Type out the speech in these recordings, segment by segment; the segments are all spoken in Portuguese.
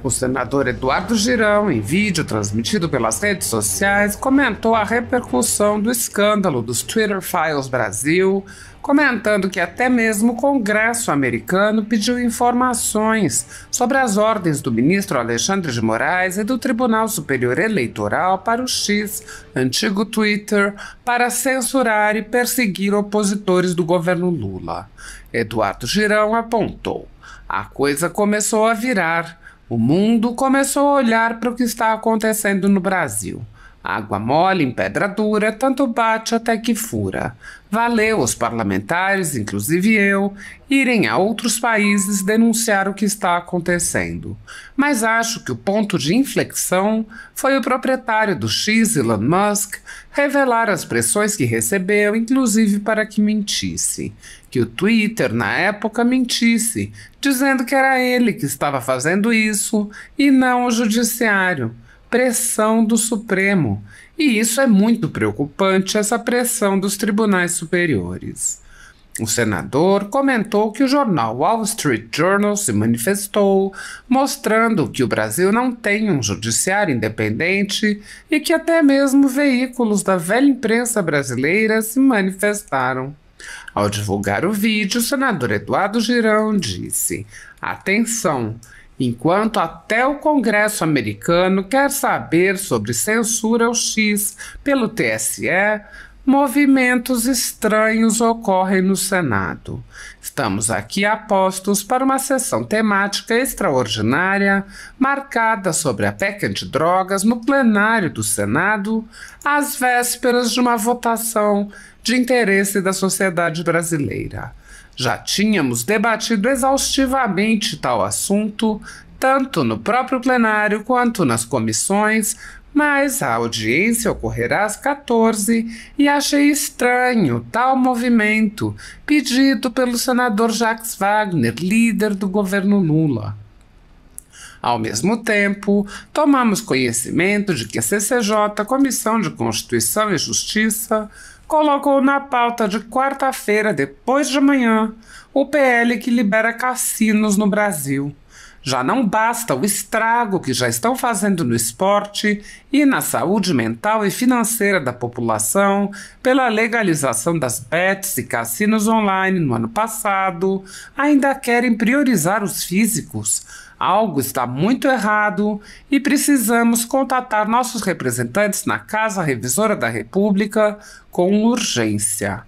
O senador Eduardo Girão, em vídeo transmitido pelas redes sociais, comentou a repercussão do escândalo dos Twitter Files Brasil, comentando que até mesmo o Congresso americano pediu informações sobre as ordens do ministro Alexandre de Moraes e do Tribunal Superior Eleitoral para o X, antigo Twitter, para censurar e perseguir opositores do governo Lula. Eduardo Girão apontou: a coisa começou a virar. O mundo começou a olhar para o que está acontecendo no Brasil. Água mole em pedra dura, tanto bate até que fura. Valeu os parlamentares, inclusive eu, irem a outros países denunciar o que está acontecendo. Mas acho que o ponto de inflexão foi o proprietário do X, Elon Musk, revelar as pressões que recebeu, inclusive para que mentisse. Que o Twitter, na época, mentisse, dizendo que era ele que estava fazendo isso e não o judiciário pressão do Supremo. E isso é muito preocupante, essa pressão dos tribunais superiores. O senador comentou que o jornal Wall Street Journal se manifestou, mostrando que o Brasil não tem um judiciário independente e que até mesmo veículos da velha imprensa brasileira se manifestaram. Ao divulgar o vídeo, o senador Eduardo Girão disse: Atenção, enquanto até o Congresso americano quer saber sobre censura ao X pelo TSE, movimentos estranhos ocorrem no Senado. Estamos aqui apostos para uma sessão temática extraordinária marcada sobre a PEC drogas no plenário do Senado, às vésperas de uma votação de interesse da sociedade brasileira. Já tínhamos debatido exaustivamente tal assunto, tanto no próprio plenário quanto nas comissões, mas a audiência ocorrerá às 14 e achei estranho tal movimento, pedido pelo senador Jacques Wagner, líder do governo Lula. Ao mesmo tempo, tomamos conhecimento de que a CCJ, Comissão de Constituição e Justiça, colocou na pauta de quarta-feira, depois de amanhã, o PL que libera cassinos no Brasil. Já não basta o estrago que já estão fazendo no esporte e na saúde mental e financeira da população pela legalização das bets e cassinos online no ano passado, ainda querem priorizar os físicos. Algo está muito errado e precisamos contatar nossos representantes na Casa Revisora da República com urgência.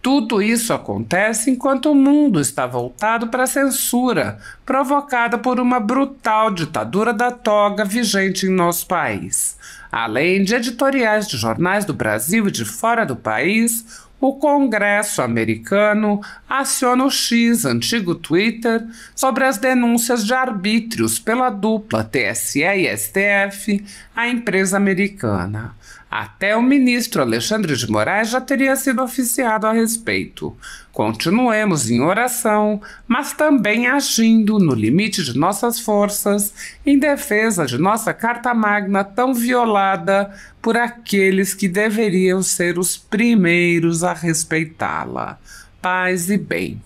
Tudo isso acontece enquanto o mundo está voltado para a censura, provocada por uma brutal ditadura da toga vigente em nosso país. Além de editoriais de jornais do Brasil e de fora do país, o Congresso americano aciona o X, antigo Twitter, sobre as denúncias de arbítrios pela dupla TSE e STF à empresa americana. Até o ministro Alexandre de Moraes já teria sido oficiado a respeito. Continuemos em oração, mas também agindo no limite de nossas forças em defesa de nossa Carta Magna tão violada por aqueles que deveriam ser os primeiros a respeitá-la. Paz e bem.